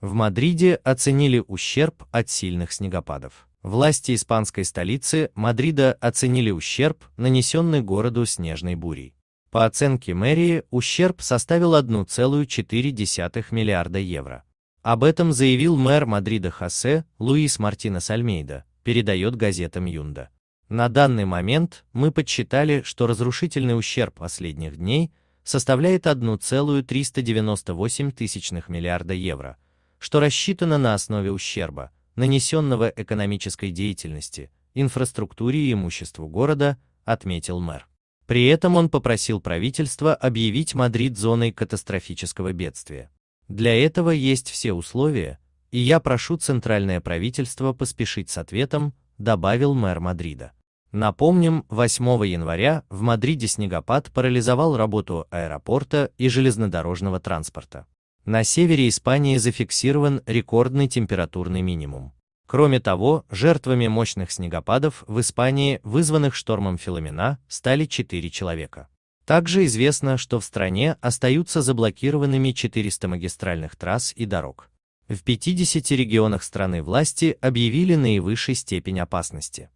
В Мадриде оценили ущерб от сильных снегопадов. Власти испанской столицы Мадрида оценили ущерб, нанесенный городу снежной бурей. По оценке мэрии, ущерб составил 1,4 миллиарда евро. Об этом заявил мэр Мадрида Хосе Луис Мартинес Альмейда, передает газетам Юнда. На данный момент мы подсчитали, что разрушительный ущерб последних дней составляет 1,398 миллиарда евро – что рассчитано на основе ущерба, нанесенного экономической деятельности, инфраструктуре и имуществу города, отметил мэр. При этом он попросил правительство объявить Мадрид зоной катастрофического бедствия. Для этого есть все условия, и я прошу центральное правительство поспешить с ответом, добавил мэр Мадрида. Напомним, 8 января в Мадриде снегопад парализовал работу аэропорта и железнодорожного транспорта. На севере Испании зафиксирован рекордный температурный минимум. Кроме того, жертвами мощных снегопадов в Испании, вызванных штормом Филомена, стали 4 человека. Также известно, что в стране остаются заблокированными 400 магистральных трасс и дорог. В 50 регионах страны власти объявили наивысшей степень опасности.